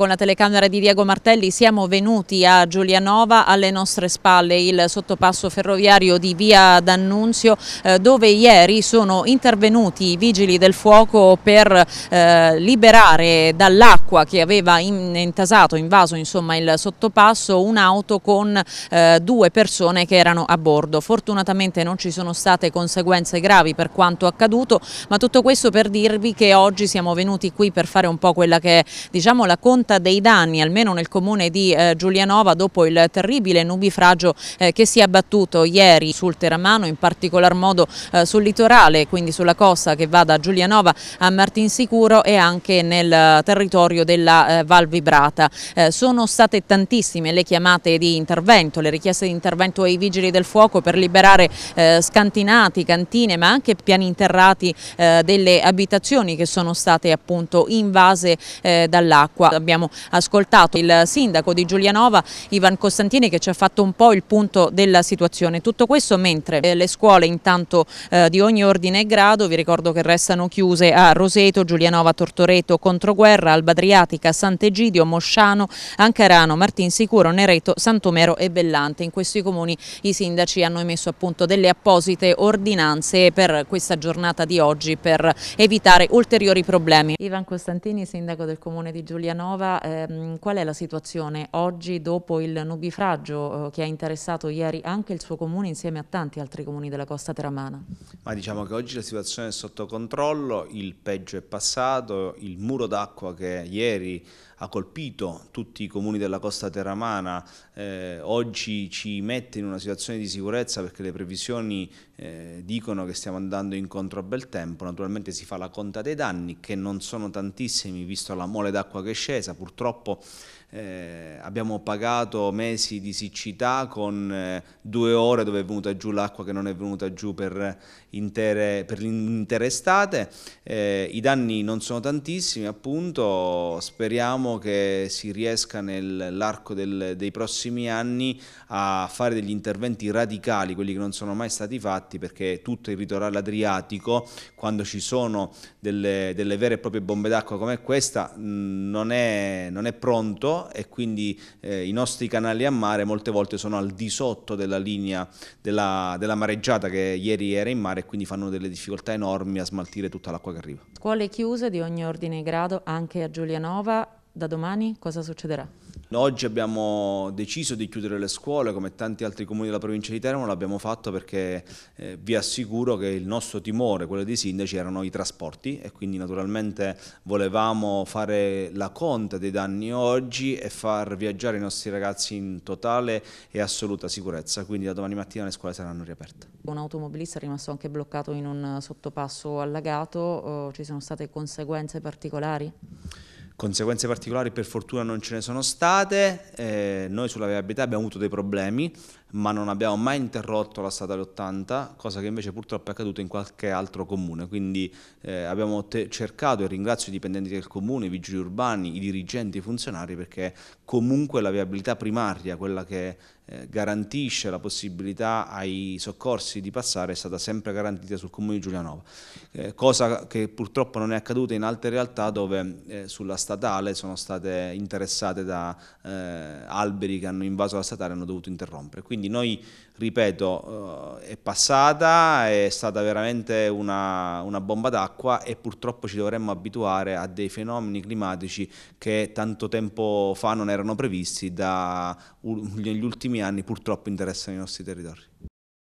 Con la telecamera di Diego Martelli siamo venuti a Giulianova, alle nostre spalle il sottopasso ferroviario di via D'Annunzio eh, dove ieri sono intervenuti i vigili del fuoco per eh, liberare dall'acqua acqua che aveva intasato, invaso insomma, il sottopasso un'auto con eh, due persone che erano a bordo. Fortunatamente non ci sono state conseguenze gravi per quanto accaduto, ma tutto questo per dirvi che oggi siamo venuti qui per fare un po' quella che è diciamo, la conta dei danni, almeno nel comune di eh, Giulianova, dopo il terribile nubifragio eh, che si è abbattuto ieri sul Teramano, in particolar modo eh, sul litorale, quindi sulla costa che va da Giulianova a Martinsicuro e anche nel eh, territorio territorio della eh, Val Vibrata. Eh, sono state tantissime le chiamate di intervento, le richieste di intervento ai vigili del fuoco per liberare eh, scantinati, cantine ma anche piani interrati eh, delle abitazioni che sono state appunto invase eh, dall'acqua. Abbiamo ascoltato il sindaco di Giulianova, Ivan Costantini, che ci ha fatto un po' il punto della situazione. Tutto questo mentre eh, le scuole intanto di ogni ordine e grado, vi ricordo che restano chiuse a Roseto, Giulianova, Tortoreto, Controguerra, Albadria, Adriatica, Sant'Egidio, Mosciano, Ancarano, Martinsicuro, Nereto, Santomero e Bellante. In questi comuni i sindaci hanno emesso appunto delle apposite ordinanze per questa giornata di oggi per evitare ulteriori problemi. Ivan Costantini, sindaco del comune di Giulianova, ehm, qual è la situazione oggi dopo il nubifragio eh, che ha interessato ieri anche il suo comune insieme a tanti altri comuni della costa teramana? Ma diciamo che oggi la situazione è sotto controllo, il peggio è passato, il muro d'acqua che ieri ieri ha colpito tutti i comuni della costa terramana, eh, oggi ci mette in una situazione di sicurezza perché le previsioni eh, dicono che stiamo andando incontro a bel tempo, naturalmente si fa la conta dei danni che non sono tantissimi visto la mole d'acqua che è scesa, purtroppo eh, abbiamo pagato mesi di siccità con eh, due ore dove è venuta giù l'acqua che non è venuta giù per, intere, per l'intera estate, eh, i danni non sono tantissimi appunto speriamo che si riesca nell'arco dei prossimi anni a fare degli interventi radicali, quelli che non sono mai stati fatti, perché tutto il ritorale adriatico, quando ci sono delle, delle vere e proprie bombe d'acqua come questa, mm, non è, non è pronto e quindi eh, i nostri canali a mare molte volte sono al di sotto della linea della, della mareggiata che ieri era in mare e quindi fanno delle difficoltà enormi a smaltire tutta l'acqua che arriva. Scuole chiuse di ogni ordine e grado anche a Giuliano Nova, da domani cosa succederà? Oggi abbiamo deciso di chiudere le scuole come tanti altri comuni della provincia di Teramo, l'abbiamo fatto perché eh, vi assicuro che il nostro timore, quello dei sindaci, erano i trasporti e quindi naturalmente volevamo fare la conta dei danni oggi e far viaggiare i nostri ragazzi in totale e assoluta sicurezza, quindi da domani mattina le scuole saranno riaperte. Un automobilista è rimasto anche bloccato in un sottopasso allagato, oh, ci sono state conseguenze particolari? conseguenze particolari per fortuna non ce ne sono state, eh, noi sulla viabilità abbiamo avuto dei problemi, ma non abbiamo mai interrotto la statale 80, cosa che invece purtroppo è accaduta in qualche altro comune. Quindi eh, abbiamo te- cercato, e ringrazio i dipendenti del comune, i vigili urbani, i dirigenti, i funzionari, perché comunque la viabilità primaria, quella che eh, garantisce la possibilità ai soccorsi di passare, è stata sempre garantita sul comune di Giulianova, eh, cosa che purtroppo non è accaduta in altre realtà dove eh, sulla statale sono state interessate da alberi che hanno invaso la statale e hanno dovuto interrompere. Quindi quindi noi, ripeto, eh, è passata, è stata veramente una, una bomba d'acqua e purtroppo ci dovremmo abituare a dei fenomeni climatici che tanto tempo fa non erano previsti, da, negli ultimi anni purtroppo interessano i nostri territori.